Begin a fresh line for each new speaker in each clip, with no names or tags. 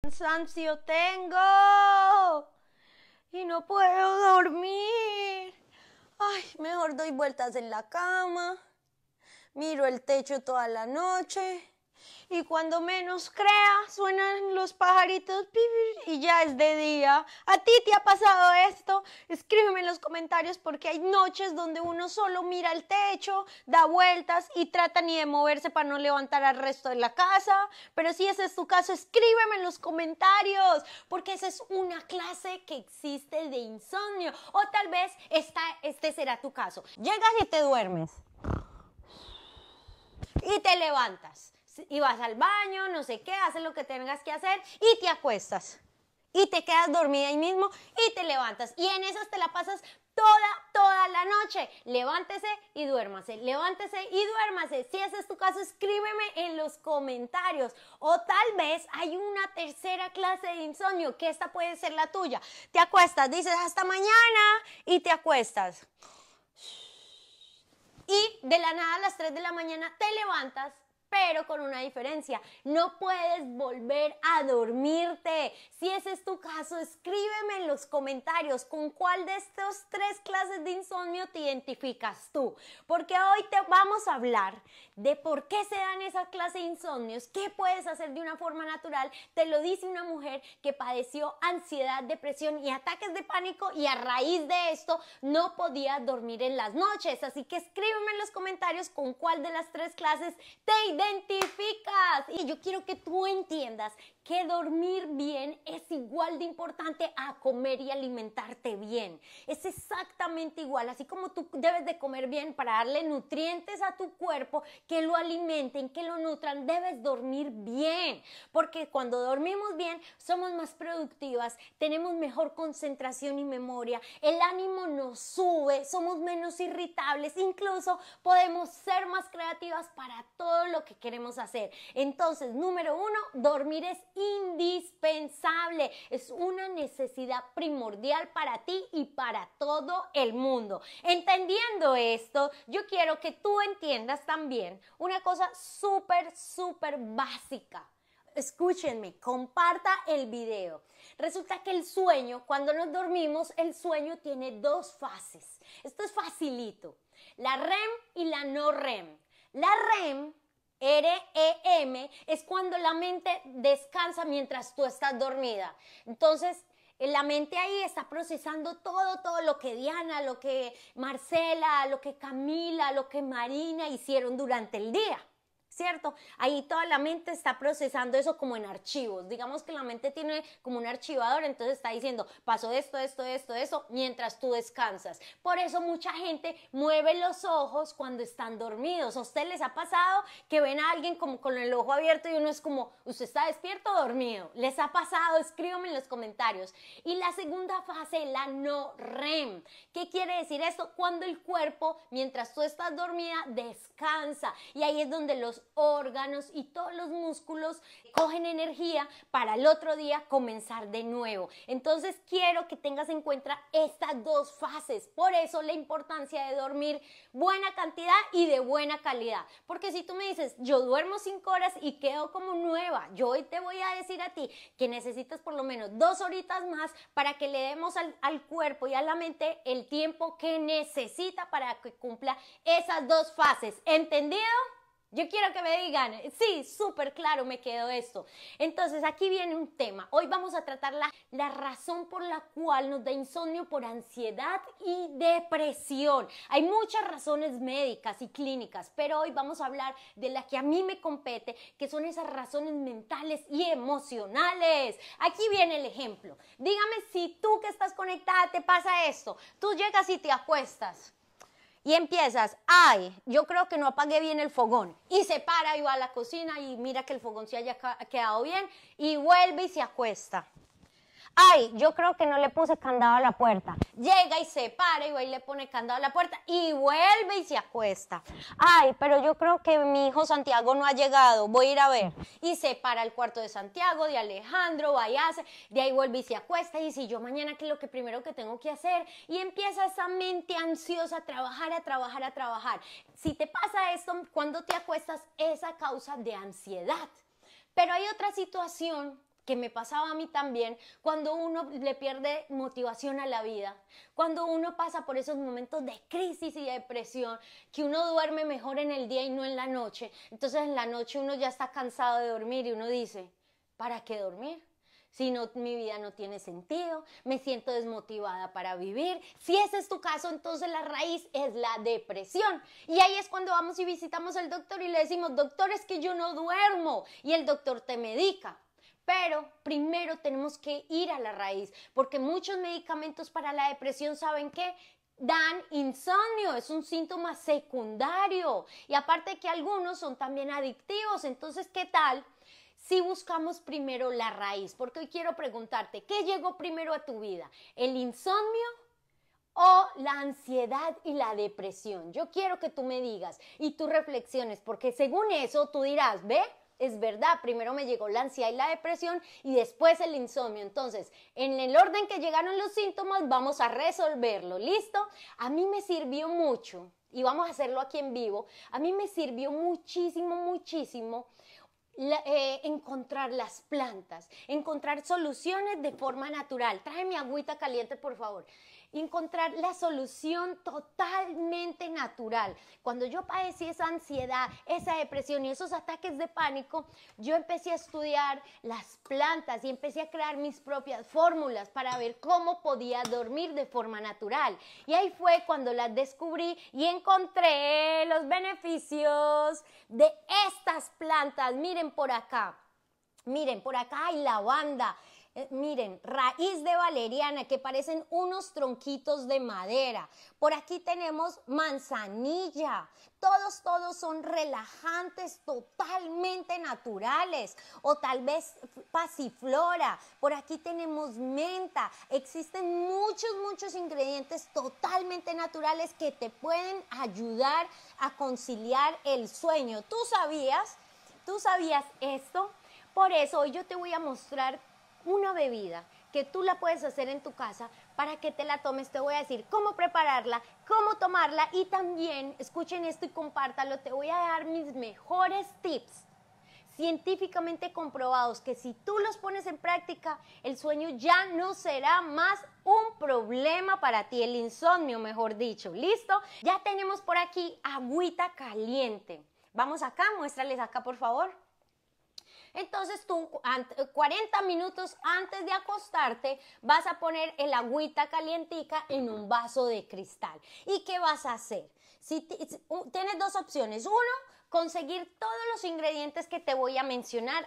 Cansancio tengo y no puedo dormir. Ay, mejor doy vueltas en la cama, miro el techo toda la noche. Y cuando menos crea, suenan los pajaritos y ya es de día. ¿A ti te ha pasado esto? Escríbeme en los comentarios porque hay noches donde uno solo mira el techo, da vueltas y trata ni de moverse para no levantar al resto de la casa. Pero si ese es tu caso, escríbeme en los comentarios porque esa es una clase que existe de insomnio. O tal vez este será tu caso. Llegas y te duermes. Y te levantas y vas al baño, no sé qué, haces lo que tengas que hacer y te acuestas. Y te quedas dormida ahí mismo y te levantas. Y en eso te la pasas toda, toda la noche. Levántese y duérmase, levántese y duérmase. Si ese es tu caso, escríbeme en los comentarios. O tal vez hay una tercera clase de insomnio, que esta puede ser la tuya. Te acuestas, dices hasta mañana y te acuestas. Y de la nada a las 3 de la mañana te levantas pero con una diferencia. No puedes volver a dormirte. Si ese es tu caso, escríbeme en los comentarios con cuál de estas tres clases de insomnio te identificas tú. Porque hoy te vamos a hablar de por qué se dan esas clases de insomnios, qué puedes hacer de una forma natural. Te lo dice una mujer que padeció ansiedad, depresión y ataques de pánico y a raíz de esto no podía dormir en las noches. Así que escríbeme en los comentarios con cuál de las tres clases te identificas identificas. Y yo quiero que tú entiendas que dormir bien es igual de importante a comer y alimentarte bien. Es exactamente igual, así como tú debes de comer bien para darle nutrientes a tu cuerpo, que lo alimenten, que lo nutran, debes dormir bien, porque cuando dormimos bien somos más productivas, tenemos mejor concentración y memoria, el ánimo nos sube, somos menos irritables, incluso podemos ser más creativas para todo lo que queremos hacer. Entonces, número uno, dormir es indispensable, es una necesidad primordial para ti y para todo el mundo. Entendiendo esto, yo quiero que tú entiendas también una cosa súper, súper básica escúchenme, comparta el video. Resulta que el sueño, cuando nos dormimos, el sueño tiene dos fases. Esto es facilito, la REM y la no REM. La REM REM es cuando la mente descansa mientras tú estás dormida. Entonces, eh, la mente ahí está procesando todo, todo lo que Diana, lo que Marcela, lo que Camila, lo que Marina hicieron durante el día. ¿cierto? Ahí toda la mente está procesando eso como en archivos. Digamos que la mente tiene como un archivador, entonces está diciendo, pasó esto, esto, esto, eso, mientras tú descansas. Por eso mucha gente mueve los ojos cuando están dormidos. ¿A usted les ha pasado que ven a alguien como con el ojo abierto y uno es como, ¿usted está despierto o dormido? ¿Les ha pasado? Escríbame en los comentarios. Y la segunda fase, la no REM. ¿Qué quiere decir esto? Cuando el cuerpo, mientras tú estás dormida, descansa. Y ahí es donde los órganos y todos los músculos cogen energía para el otro día comenzar de nuevo. Entonces quiero que tengas en cuenta estas dos fases. Por eso la importancia de dormir buena cantidad y de buena calidad. Porque si tú me dices, yo duermo cinco horas y quedo como nueva, yo hoy te voy a decir a ti que necesitas por lo menos dos horitas más para que le demos al cuerpo y a la mente el tiempo que necesita para que cumpla esas dos fases. ¿Entendido? Yo quiero que me digan, sí, súper claro, me quedó esto. Entonces, aquí viene un tema. Hoy vamos a tratar la, la razón por la cual nos da insomnio por ansiedad y depresión. Hay muchas razones médicas y clínicas, pero hoy vamos a hablar de la que a mí me compete, que son esas razones mentales y emocionales. Aquí viene el ejemplo. Dígame si tú que estás conectada te pasa esto. Tú llegas y te acuestas y empiezas, ay, yo creo que no apagué bien el fogón. Y se para y va a la cocina y mira que el fogón se haya quedado bien y vuelve y se acuesta ay, yo creo que no le puse candado a la puerta. Llega y se para y va le pone candado a la puerta y vuelve y se acuesta. Ay, pero yo creo que mi hijo Santiago no ha llegado, voy a ir a ver. Y se para al cuarto de Santiago, de Alejandro, va y hace, de ahí vuelve y se acuesta y dice, yo mañana que lo que primero que tengo que hacer y empieza esa mente ansiosa a trabajar, a trabajar, a trabajar. Si te pasa esto cuando te acuestas, esa causa de ansiedad. Pero hay otra situación que me pasaba a mí también, cuando uno le pierde motivación a la vida, cuando uno pasa por esos momentos de crisis y depresión, que uno duerme mejor en el día y no en la noche. Entonces en la noche uno ya está cansado de dormir y uno dice, ¿para qué dormir? Si no, mi vida no tiene sentido, me siento desmotivada para vivir. Si ese es tu caso, entonces la raíz es la depresión. Y ahí es cuando vamos y visitamos al doctor y le decimos, doctor, es que yo no duermo. Y el doctor te medica. Pero primero tenemos que ir a la raíz, porque muchos medicamentos para la depresión saben que dan insomnio, es un síntoma secundario. Y aparte que algunos son también adictivos, entonces, ¿qué tal? Si buscamos primero la raíz, porque hoy quiero preguntarte, ¿qué llegó primero a tu vida? ¿El insomnio o la ansiedad y la depresión? Yo quiero que tú me digas y tú reflexiones, porque según eso tú dirás, ¿ve? es verdad, primero me llegó la ansiedad y la depresión y después el insomnio. Entonces, en el orden que llegaron los síntomas, vamos a resolverlo, ¿listo? A mí me sirvió mucho, y vamos a hacerlo aquí en vivo, a mí me sirvió muchísimo, muchísimo eh, encontrar las plantas, encontrar soluciones de forma natural. Tráeme agüita caliente, por favor encontrar la solución totalmente natural. Cuando yo padecí esa ansiedad, esa depresión y esos ataques de pánico, yo empecé a estudiar las plantas y empecé a crear mis propias fórmulas para ver cómo podía dormir de forma natural. Y ahí fue cuando las descubrí y encontré los beneficios de estas plantas. Miren por acá. Miren, por acá hay lavanda, eh, miren, raíz de valeriana que parecen unos tronquitos de madera. Por aquí tenemos manzanilla. Todos, todos son relajantes, totalmente naturales. O tal vez pasiflora. Por aquí tenemos menta. Existen muchos, muchos ingredientes totalmente naturales que te pueden ayudar a conciliar el sueño. ¿Tú sabías? ¿Tú sabías esto? Por eso hoy yo te voy a mostrar una bebida que tú la puedes hacer en tu casa para que te la tomes. Te voy a decir cómo prepararla, cómo tomarla y también escuchen esto y compártalo. Te voy a dar mis mejores tips científicamente comprobados que si tú los pones en práctica, el sueño ya no será más un problema para ti, el insomnio, mejor dicho. ¿Listo? Ya tenemos por aquí agüita caliente. Vamos acá, muéstrales acá, por favor. Entonces tú 40 minutos antes de acostarte vas a poner el agüita calientica en un vaso de cristal. ¿Y qué vas a hacer? tienes dos opciones. Uno, conseguir todos los ingredientes que te voy a mencionar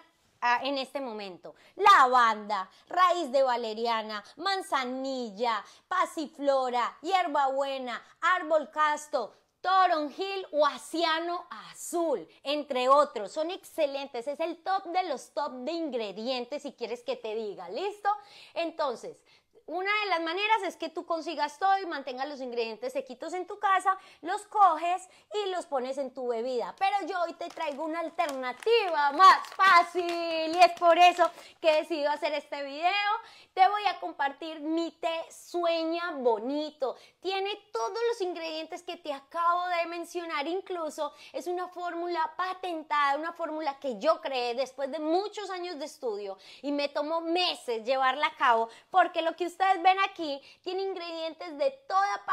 en este momento. Lavanda, raíz de valeriana, manzanilla, pasiflora, hierbabuena, árbol casto, toronjil o asiano azul, entre otros. Son excelentes, es el top de los top de ingredientes si quieres que te diga, ¿listo? Entonces, una de las maneras es que tú consigas todo y mantengas los ingredientes sequitos en tu casa, los coges y los pones en tu bebida. Pero yo hoy te traigo una alternativa más fácil y es por eso que he decidido hacer este video. Te voy a compartir mi té sueña bonito. Tiene todos los ingredientes que te acabo de mencionar, incluso es una fórmula patentada, una fórmula que yo creé después de muchos años de estudio y me tomó meses llevarla a cabo porque lo que usted ustedes ven aquí tiene ingredientes de, toda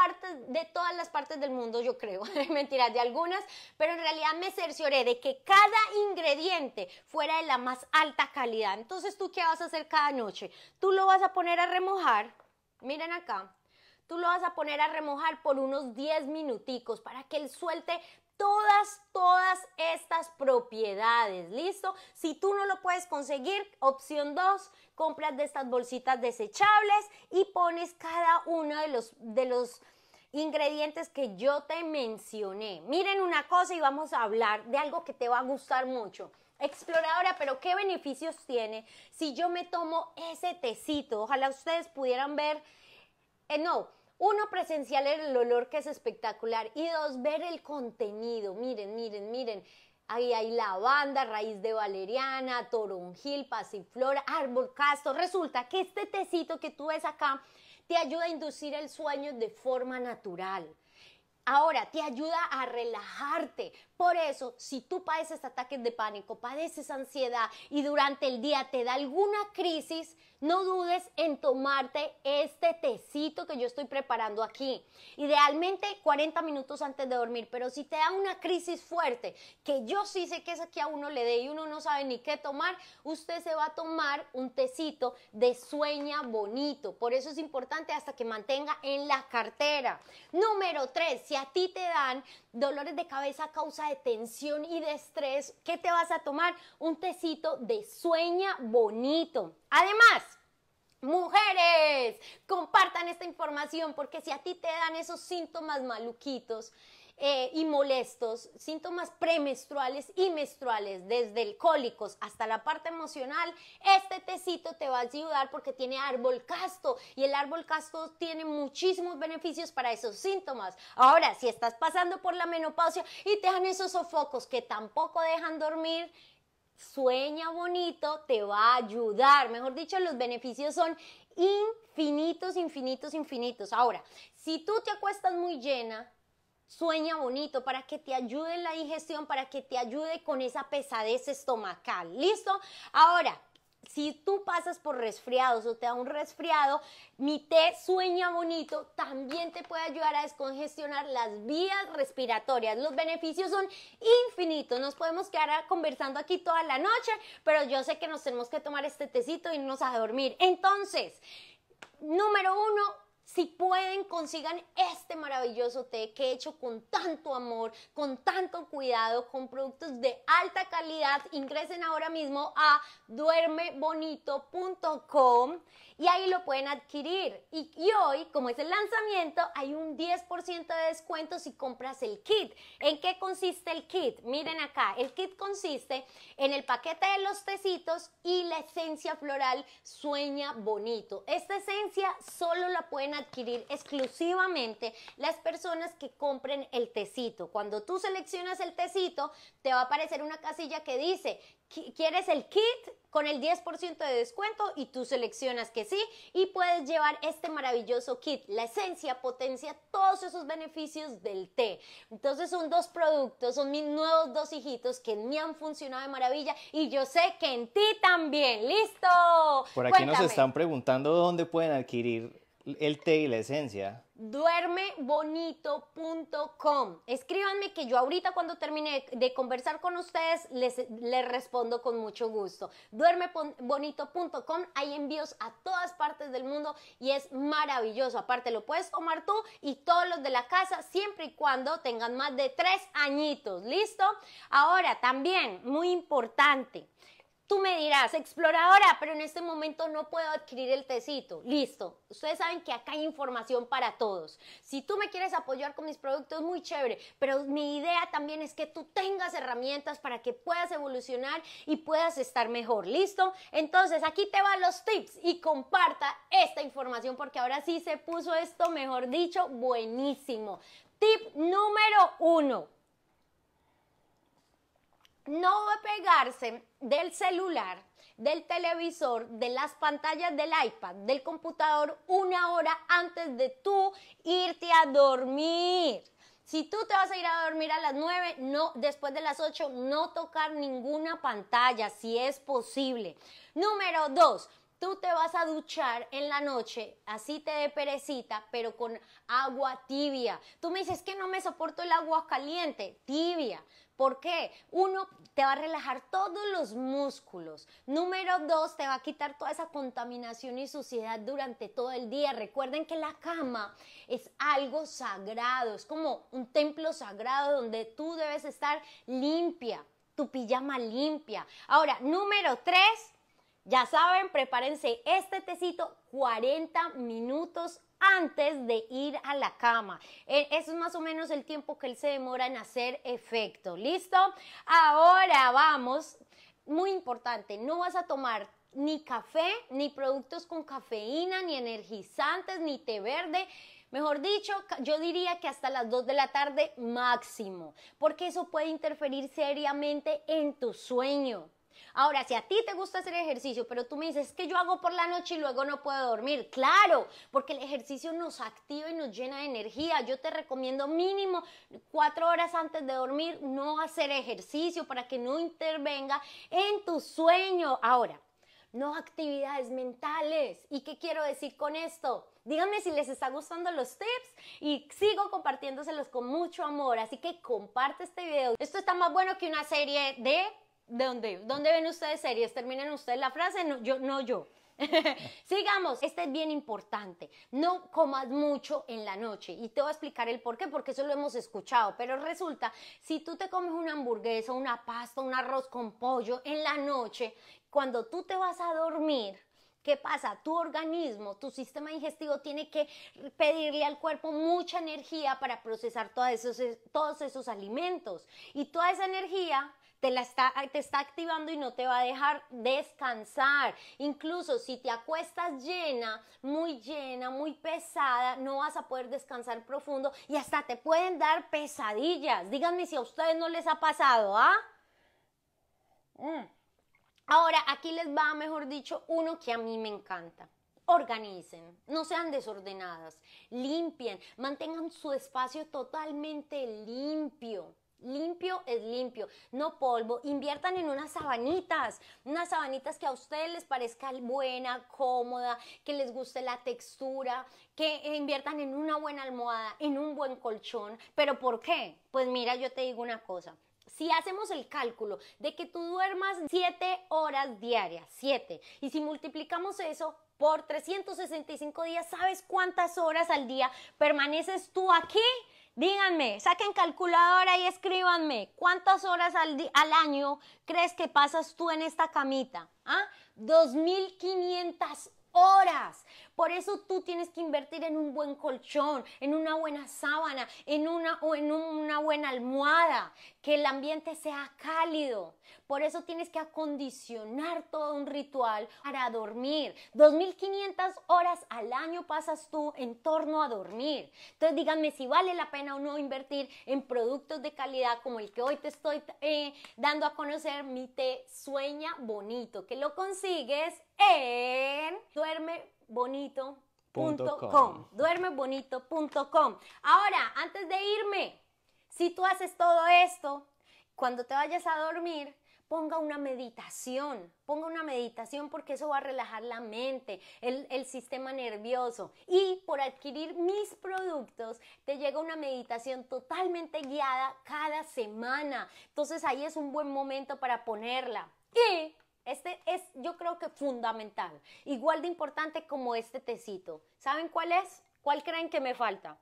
de todas las partes del mundo, yo creo, mentiras de algunas, pero en realidad me cercioré de que cada ingrediente fuera de la más alta calidad. Entonces, ¿tú qué vas a hacer cada noche? Tú lo vas a poner a remojar, miren acá, tú lo vas a poner a remojar por unos 10 minuticos para que él suelte todas, todas estas propiedades, ¿listo? Si tú no lo puedes conseguir, opción 2, compras de estas bolsitas desechables y pones cada uno de los, de los ingredientes que yo te mencioné. Miren una cosa y vamos a hablar de algo que te va a gustar mucho. Exploradora, pero ¿qué beneficios tiene si yo me tomo ese tecito? Ojalá ustedes pudieran ver, eh, no, uno, presencial el olor que es espectacular. Y dos, ver el contenido. Miren, miren, miren. Ahí hay lavanda, raíz de valeriana, toronjil, pasiflora, árbol casto. Resulta que este tecito que tú ves acá te ayuda a inducir el sueño de forma natural. Ahora, te ayuda a relajarte por eso, si tú padeces ataques de pánico, padeces ansiedad y durante el día te da alguna crisis, no dudes en tomarte este tecito que yo estoy preparando aquí. Idealmente 40 minutos antes de dormir, pero si te da una crisis fuerte, que yo sí sé que es aquí a uno le dé y uno no sabe ni qué tomar, usted se va a tomar un tecito de sueña bonito. Por eso es importante hasta que mantenga en la cartera. Número 3, si a ti te dan dolores de cabeza a causa de tensión y de estrés, ¿qué te vas a tomar? Un tecito de sueña bonito. Además, mujeres, compartan esta información porque si a ti te dan esos síntomas maluquitos, eh, y molestos, síntomas premenstruales y menstruales, desde el cólicos hasta la parte emocional, este tecito te va a ayudar porque tiene árbol casto y el árbol casto tiene muchísimos beneficios para esos síntomas. Ahora, si estás pasando por la menopausia y te dan esos sofocos que tampoco dejan dormir, sueña bonito, te va a ayudar. Mejor dicho, los beneficios son infinitos, infinitos, infinitos. Ahora, si tú te acuestas muy llena, Sueña bonito para que te ayude en la digestión, para que te ayude con esa pesadez estomacal. ¿Listo? Ahora, si tú pasas por resfriados o te da un resfriado, mi té sueña bonito también te puede ayudar a descongestionar las vías respiratorias. Los beneficios son infinitos. Nos podemos quedar conversando aquí toda la noche, pero yo sé que nos tenemos que tomar este tecito y irnos a dormir. Entonces, número uno, si pueden, consigan este maravilloso té que he hecho con tanto amor, con tanto cuidado, con productos de alta calidad. Ingresen ahora mismo a duermebonito.com y ahí lo pueden adquirir. Y, hoy, como es el lanzamiento, hay un 10% de descuento si compras el kit. ¿En qué consiste el kit? Miren acá, el kit consiste en el paquete de los tecitos y la esencia floral Sueña Bonito. Esta esencia solo la pueden adquirir exclusivamente las personas que compren el tecito. Cuando tú seleccionas el tecito, te va a aparecer una casilla que dice quieres el kit con el 10% de descuento y tú seleccionas que sí y puedes llevar este maravilloso kit. La esencia potencia todos esos beneficios del té. Entonces son dos productos, son mis nuevos dos hijitos que me han funcionado de maravilla y yo sé que en ti también. ¡Listo! Por aquí nos están preguntando dónde pueden adquirir el té y la esencia duermebonito.com. Escríbanme que yo ahorita cuando termine de conversar con ustedes les, les respondo con mucho gusto. Duermebonito.com, hay envíos a todas partes del mundo y es maravilloso. Aparte lo puedes tomar tú y todos los de la casa siempre y cuando tengan más de tres añitos. ¿Listo? Ahora también, muy importante. Tú me dirás, exploradora, pero en este momento no puedo adquirir el tecito. Listo. Ustedes saben que acá hay información para todos. Si tú me quieres apoyar con mis productos, muy chévere, pero mi idea también es que tú tengas herramientas para que puedas evolucionar y puedas estar mejor. ¿Listo? Entonces, aquí te van los tips y comparta esta información porque ahora sí se puso esto, mejor dicho, buenísimo. Tip número uno no pegarse del celular, del televisor, de las pantallas del iPad, del computador una hora antes de tú irte a dormir. Si tú te vas a ir a dormir a las 9, no, después de las 8, no tocar ninguna pantalla, si es posible. Número 2, tú te vas a duchar en la noche, así te dé perecita, pero con agua tibia. Tú me dices que no me soporto el agua caliente, tibia. ¿Por qué? Uno, te va a relajar todos los músculos. Número dos, te va a quitar toda esa contaminación y suciedad durante todo el día. Recuerden que la cama es algo sagrado, es como un templo sagrado donde tú debes estar limpia, tu pijama limpia. Ahora, número tres, ya saben, prepárense este tecito 40 minutos antes de ir a la cama. Eso es más o menos el tiempo que él se demora en hacer efecto. ¿Listo? Ahora vamos. Muy importante, no vas a tomar ni café, ni productos con cafeína, ni energizantes, ni té verde. Mejor dicho, yo diría que hasta las 2 de la tarde máximo, porque eso puede interferir seriamente en tu sueño. Ahora, si a ti te gusta hacer ejercicio, pero tú me dices que yo hago por la noche y luego no puedo dormir, claro, porque el ejercicio nos activa y nos llena de energía. Yo te recomiendo mínimo cuatro horas antes de dormir no hacer ejercicio para que no intervenga en tu sueño. Ahora, no actividades mentales. ¿Y qué quiero decir con esto? Díganme si les está gustando los tips y sigo compartiéndoselos con mucho amor. Así que comparte este video. Esto está más bueno que una serie de ¿De dónde? ¿Dónde ven ustedes series? Terminan ustedes la frase, no yo. No, yo. Sigamos, este es bien importante. No comas mucho en la noche y te voy a explicar el por qué, porque eso lo hemos escuchado. Pero resulta, si tú te comes una hamburguesa, una pasta, un arroz con pollo en la noche, cuando tú te vas a dormir, ¿Qué pasa? Tu organismo, tu sistema digestivo tiene que pedirle al cuerpo mucha energía para procesar todos esos alimentos. Y toda esa energía Ah, te, está, activando y no te va a dejar descansar. Incluso si te acuestas llena, muy llena, muy pesada, no vas a poder descansar profundo y hasta te pueden dar pesadillas. Díganme si a ustedes no les ha pasado, ¿ah? Mm. Ahora, aquí les va, mejor dicho, uno que a mí me encanta organicen, no sean desordenadas, limpien, mantengan su espacio totalmente limpio. Limpio es limpio, no polvo. Inviertan en unas sabanitas, unas sabanitas que a ustedes les parezca buena, cómoda, que les guste la textura, que inviertan en una buena almohada, en un buen colchón. ¿Pero por qué? Pues mira, yo te digo una cosa. Si hacemos el cálculo de que tú duermas 7 horas diarias, 7, y si multiplicamos eso por 365 días, ¿sabes cuántas horas al día permaneces tú aquí? Díganme, saquen calculadora y escríbanme, ¿cuántas horas al, año crees que pasas tú en esta camita? ¿Ah? 2.500 horas. Por eso tú tienes que invertir en un buen colchón, en una buena sábana, en una, o en una buena almohada, que el ambiente sea cálido. Por eso tienes que acondicionar todo un ritual para dormir. 2.500 horas al año pasas tú en torno a dormir. Entonces díganme si vale la pena o no invertir en productos de calidad como el que hoy te estoy eh, dando a conocer, mi té Sueña Bonito, que lo consigues en duerme duerme bonito.com Ahora, antes de irme, si tú haces todo esto, cuando te vayas a dormir, ponga una meditación, ponga una meditación porque eso va a relajar la mente, el, el, sistema nervioso. Y por adquirir mis productos, te llega una meditación totalmente guiada cada semana. Entonces ahí es un buen momento para ponerla. Y este es, yo creo que fundamental, igual de importante como este tecito. ¿Saben cuál es? ¿Cuál creen que me falta?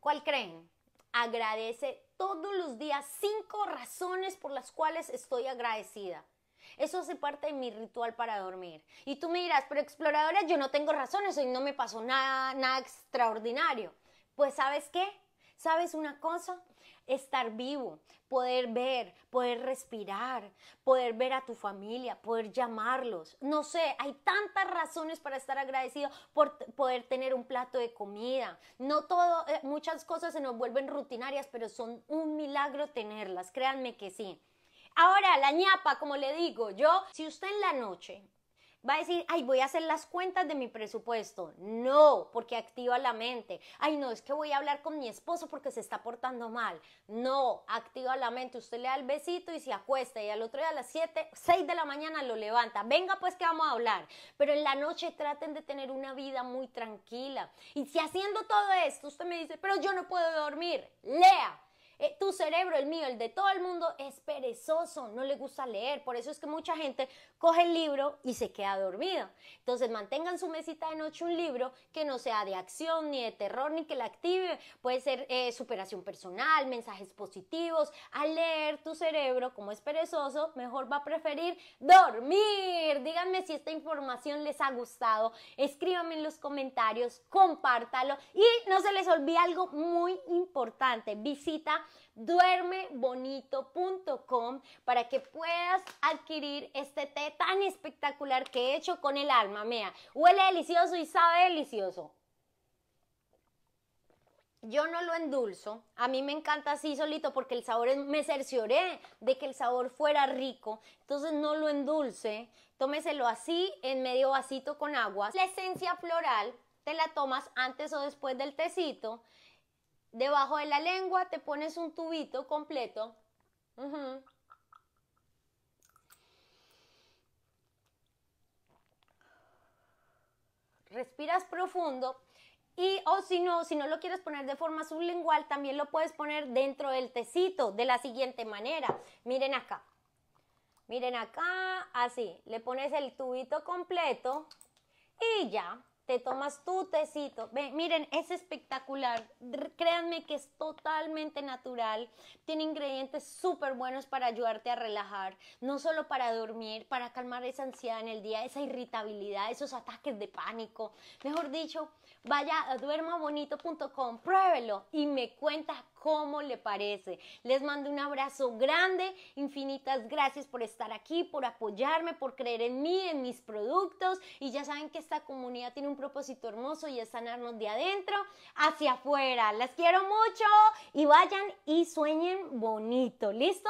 ¿Cuál creen? Agradece todos los días cinco razones por las cuales estoy agradecida. Eso hace parte de mi ritual para dormir. Y tú me dirás, pero exploradora, yo no tengo razones, hoy no me pasó nada, nada extraordinario. Pues sabes qué? ¿Sabes una cosa? estar vivo, poder ver, poder respirar, poder ver a tu familia, poder llamarlos. No sé, hay tantas razones para estar agradecido por poder tener un plato de comida. No todo, eh, muchas cosas se nos vuelven rutinarias, pero son un milagro tenerlas, créanme que sí. Ahora, la ñapa, como le digo, yo, si usted en la noche Va a decir, ay, voy a hacer las cuentas de mi presupuesto. No, porque activa la mente. Ay, no, es que voy a hablar con mi esposo porque se está portando mal. No, activa la mente. Usted le da el besito y se acuesta y al otro día a las 7, 6 de la mañana lo levanta. Venga, pues que vamos a hablar. Pero en la noche traten de tener una vida muy tranquila. Y si haciendo todo esto, usted me dice, pero yo no puedo dormir. Lea. Eh, tu cerebro, el mío, el de todo el mundo, es perezoso, no le gusta leer. Por eso es que mucha gente coge el libro y se queda dormido. Entonces mantengan su mesita de noche un libro que no sea de acción, ni de terror, ni que la active. Puede ser eh, superación personal, mensajes positivos. Al leer tu cerebro, como es perezoso, mejor va a preferir dormir. Díganme si esta información les ha gustado. Escríbanme en los comentarios, compártalo y no se les olvide algo muy importante. Visita duermebonito.com para que puedas adquirir este té tan espectacular que he hecho con el alma, mea. Huele delicioso y sabe delicioso. Yo no lo endulzo, a mí me encanta así solito porque el sabor me cercioré de que el sabor fuera rico, entonces no lo endulce, tómeselo así en medio vasito con agua. La esencia floral te la tomas antes o después del tecito Debajo de la lengua te pones un tubito completo. Respiras profundo y o si no, si no lo quieres poner de forma sublingual, también lo puedes poner dentro del tecito de la siguiente manera. Miren acá. Miren acá, así. Le pones el tubito completo y ya te tomas tu tecito. miren, es espectacular. Créanme que es totalmente natural. Tiene ingredientes súper buenos para ayudarte a relajar, no solo para dormir, para calmar esa ansiedad en el día, esa irritabilidad, esos ataques de pánico. Mejor dicho, vaya a duermabonito.com, pruébelo y me cuentas ¿Cómo le parece? Les mando un abrazo grande, infinitas gracias por estar aquí, por apoyarme, por creer en mí, en mis productos y ya saben que esta comunidad tiene un propósito hermoso y es sanarnos de adentro hacia afuera. Las quiero mucho y vayan y sueñen bonito, ¿listo?